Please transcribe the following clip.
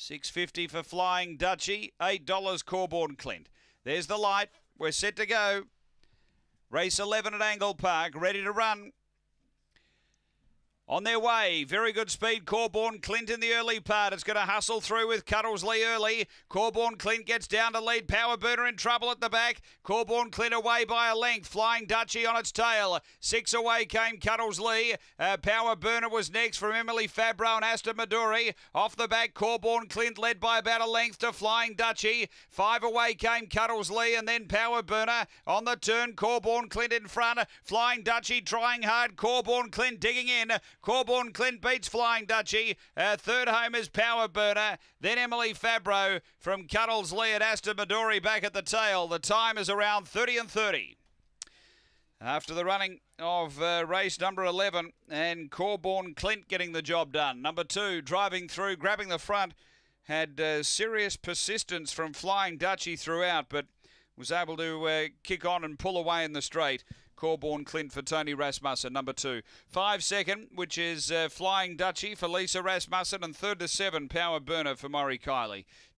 650 for Flying Dutchy. $8 Corborn Clint. There's the light. We're set to go. Race 11 at Angle Park, ready to run. On their way, very good speed. Corborn Clint in the early part. It's going to hustle through with Lee early. Corborn Clint gets down to lead. Power Burner in trouble at the back. Corborn Clint away by a length. Flying Duchy on its tail. Six away came Cuddlesley. Uh, Power Burner was next from Emily Fabro and Aston Maduri. Off the back, Corborn Clint led by about a length to Flying Duchy. Five away came Lee and then Power Burner. On the turn, Corborn Clint in front. Flying Duchy trying hard. Corborn Clint digging in. Corborn Clint beats Flying Duchy. Uh, third home is Power Burner. Then Emily Fabro from Cuddles Lee at Aston Midori back at the tail. The time is around 30 and 30. After the running of uh, race number 11 and Corborn Clint getting the job done. Number two, driving through, grabbing the front, had uh, serious persistence from Flying Duchy throughout, but was able to uh, kick on and pull away in the straight. Corborn Clint for Tony Rasmussen, number two. Five second, which is uh, Flying Dutchy for Lisa Rasmussen, and third to seven, Power Burner for Murray Kiley.